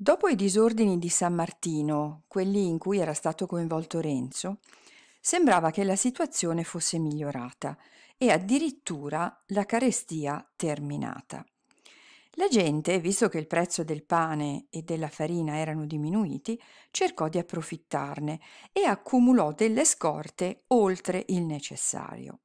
Dopo i disordini di San Martino, quelli in cui era stato coinvolto Renzo, sembrava che la situazione fosse migliorata e addirittura la carestia terminata. La gente, visto che il prezzo del pane e della farina erano diminuiti, cercò di approfittarne e accumulò delle scorte oltre il necessario.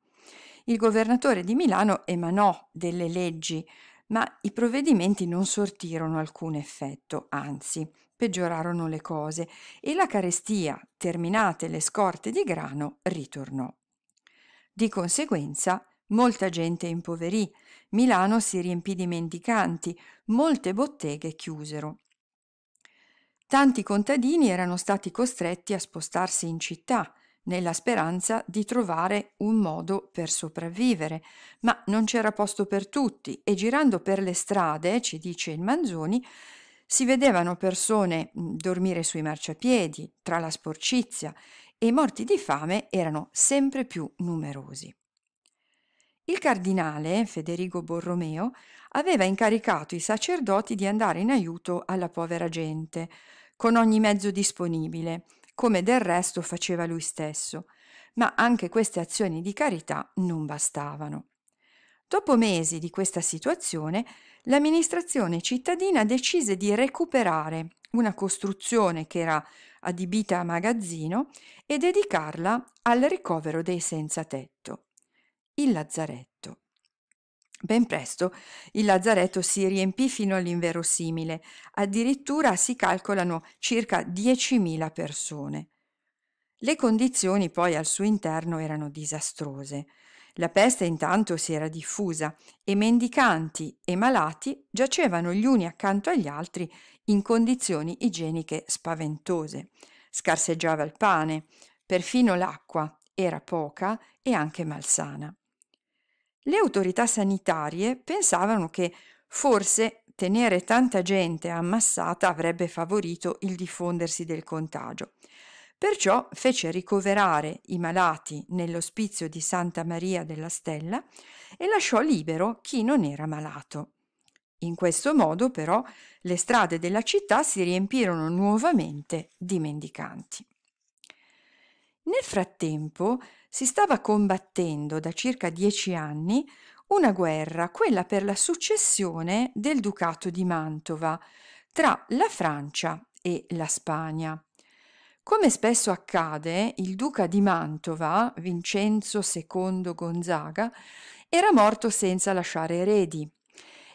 Il governatore di Milano emanò delle leggi ma i provvedimenti non sortirono alcun effetto, anzi peggiorarono le cose e la carestia, terminate le scorte di grano, ritornò. Di conseguenza, molta gente impoverì, Milano si riempì di mendicanti, molte botteghe chiusero. Tanti contadini erano stati costretti a spostarsi in città, nella speranza di trovare un modo per sopravvivere, ma non c'era posto per tutti e girando per le strade, ci dice il Manzoni, si vedevano persone dormire sui marciapiedi, tra la sporcizia e i morti di fame erano sempre più numerosi. Il cardinale Federico Borromeo aveva incaricato i sacerdoti di andare in aiuto alla povera gente, con ogni mezzo disponibile, come del resto faceva lui stesso, ma anche queste azioni di carità non bastavano. Dopo mesi di questa situazione, l'amministrazione cittadina decise di recuperare una costruzione che era adibita a magazzino e dedicarla al ricovero dei senza tetto, il lazzaretto. Ben presto il lazzaretto si riempì fino all'inverosimile, addirittura si calcolano circa 10.000 persone. Le condizioni poi al suo interno erano disastrose. La peste intanto si era diffusa e mendicanti e malati giacevano gli uni accanto agli altri in condizioni igieniche spaventose. Scarseggiava il pane, perfino l'acqua era poca e anche malsana. Le autorità sanitarie pensavano che forse tenere tanta gente ammassata avrebbe favorito il diffondersi del contagio. Perciò fece ricoverare i malati nell'ospizio di Santa Maria della Stella e lasciò libero chi non era malato. In questo modo però le strade della città si riempirono nuovamente di mendicanti. Nel frattempo si stava combattendo da circa dieci anni una guerra, quella per la successione del ducato di Mantova, tra la Francia e la Spagna. Come spesso accade, il duca di Mantova, Vincenzo II Gonzaga, era morto senza lasciare eredi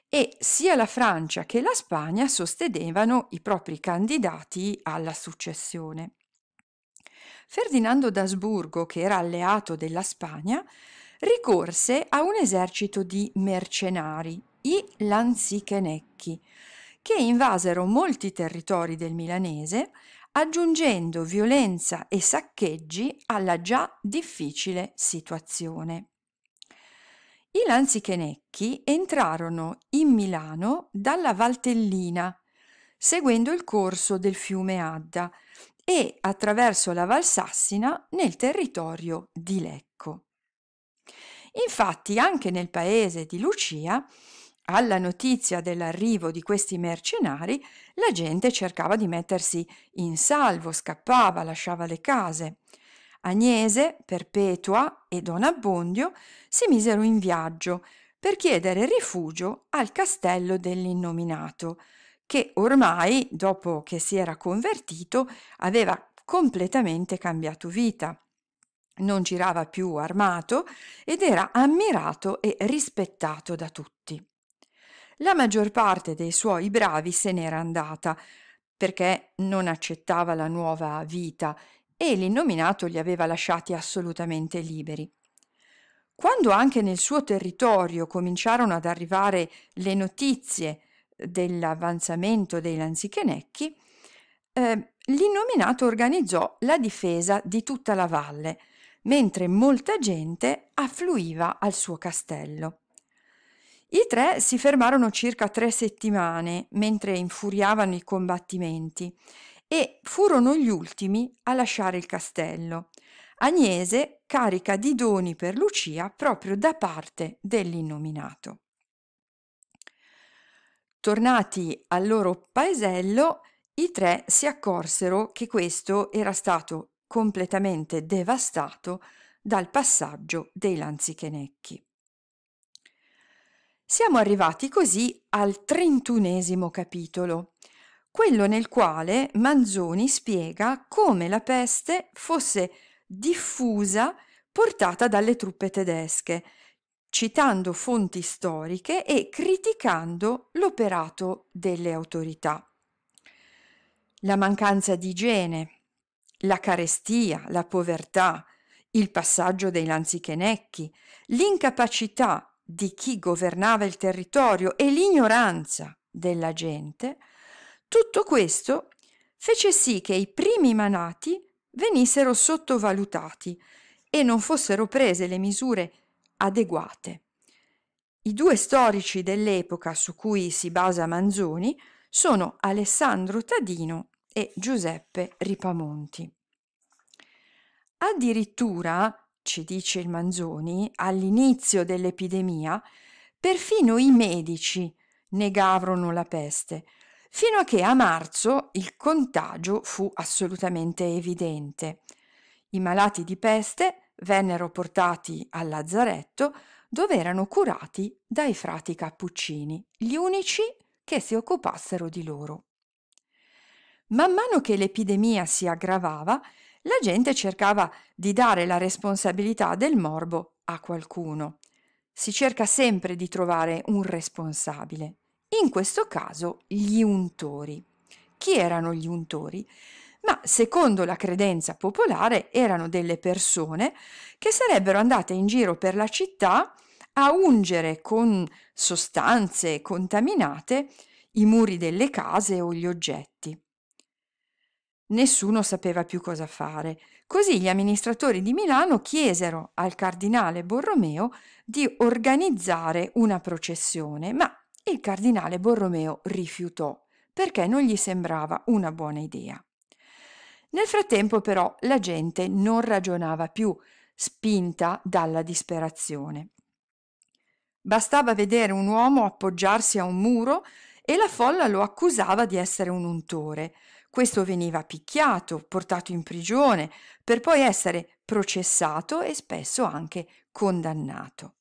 e sia la Francia che la Spagna sostenevano i propri candidati alla successione. Ferdinando d'Asburgo, che era alleato della Spagna, ricorse a un esercito di mercenari, i Lanzichenecchi, che invasero molti territori del milanese, aggiungendo violenza e saccheggi alla già difficile situazione. I Lanzichenecchi entrarono in Milano dalla Valtellina, seguendo il corso del fiume Adda, e attraverso la Valsassina nel territorio di Lecco. Infatti anche nel paese di Lucia, alla notizia dell'arrivo di questi mercenari, la gente cercava di mettersi in salvo, scappava, lasciava le case. Agnese, Perpetua e Don Abbondio si misero in viaggio per chiedere rifugio al castello dell'innominato, che ormai, dopo che si era convertito, aveva completamente cambiato vita. Non girava più armato ed era ammirato e rispettato da tutti. La maggior parte dei suoi bravi se n'era andata perché non accettava la nuova vita e l'innominato li aveva lasciati assolutamente liberi. Quando anche nel suo territorio cominciarono ad arrivare le notizie dell'avanzamento dei Lanzichenecchi, eh, l'innominato organizzò la difesa di tutta la valle, mentre molta gente affluiva al suo castello. I tre si fermarono circa tre settimane mentre infuriavano i combattimenti e furono gli ultimi a lasciare il castello. Agnese carica di doni per Lucia proprio da parte dell'innominato tornati al loro paesello, i tre si accorsero che questo era stato completamente devastato dal passaggio dei lanzichenecchi. Siamo arrivati così al trentunesimo capitolo, quello nel quale Manzoni spiega come la peste fosse diffusa portata dalle truppe tedesche citando fonti storiche e criticando l'operato delle autorità. La mancanza di igiene, la carestia, la povertà, il passaggio dei lanzichenecchi, l'incapacità di chi governava il territorio e l'ignoranza della gente, tutto questo fece sì che i primi manati venissero sottovalutati e non fossero prese le misure adeguate. I due storici dell'epoca su cui si basa Manzoni sono Alessandro Tadino e Giuseppe Ripamonti. Addirittura, ci dice il Manzoni, all'inizio dell'epidemia, perfino i medici negavano la peste, fino a che a marzo il contagio fu assolutamente evidente. I malati di peste vennero portati al lazzaretto dove erano curati dai frati cappuccini, gli unici che si occupassero di loro. Man mano che l'epidemia si aggravava, la gente cercava di dare la responsabilità del morbo a qualcuno. Si cerca sempre di trovare un responsabile, in questo caso gli untori. Chi erano gli untori? ma secondo la credenza popolare erano delle persone che sarebbero andate in giro per la città a ungere con sostanze contaminate i muri delle case o gli oggetti. Nessuno sapeva più cosa fare, così gli amministratori di Milano chiesero al cardinale Borromeo di organizzare una processione, ma il cardinale Borromeo rifiutò perché non gli sembrava una buona idea. Nel frattempo però la gente non ragionava più, spinta dalla disperazione. Bastava vedere un uomo appoggiarsi a un muro e la folla lo accusava di essere un untore. Questo veniva picchiato, portato in prigione, per poi essere processato e spesso anche condannato.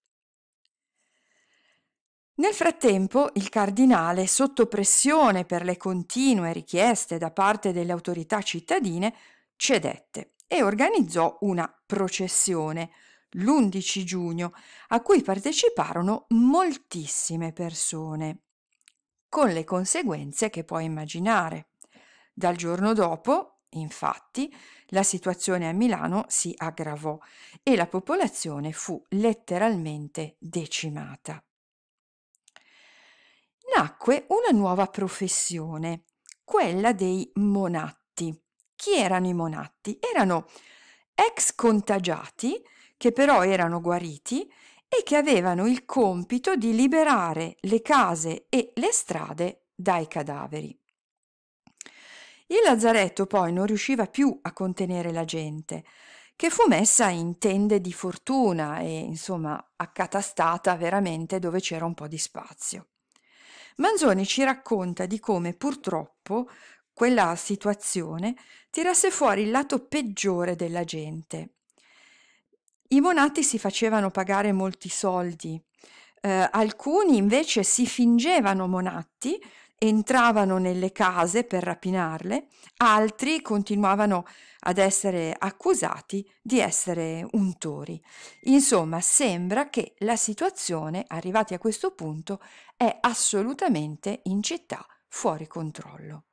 Nel frattempo il cardinale, sotto pressione per le continue richieste da parte delle autorità cittadine, cedette e organizzò una processione l'11 giugno a cui parteciparono moltissime persone, con le conseguenze che puoi immaginare. Dal giorno dopo, infatti, la situazione a Milano si aggravò e la popolazione fu letteralmente decimata nacque una nuova professione, quella dei monatti. Chi erano i monatti? Erano ex contagiati che però erano guariti e che avevano il compito di liberare le case e le strade dai cadaveri. Il lazzaretto poi non riusciva più a contenere la gente, che fu messa in tende di fortuna e insomma accatastata veramente dove c'era un po' di spazio. Manzoni ci racconta di come purtroppo quella situazione tirasse fuori il lato peggiore della gente. I monati si facevano pagare molti soldi, eh, alcuni invece si fingevano monatti entravano nelle case per rapinarle, altri continuavano ad essere accusati di essere untori. Insomma, sembra che la situazione, arrivati a questo punto, è assolutamente in città fuori controllo.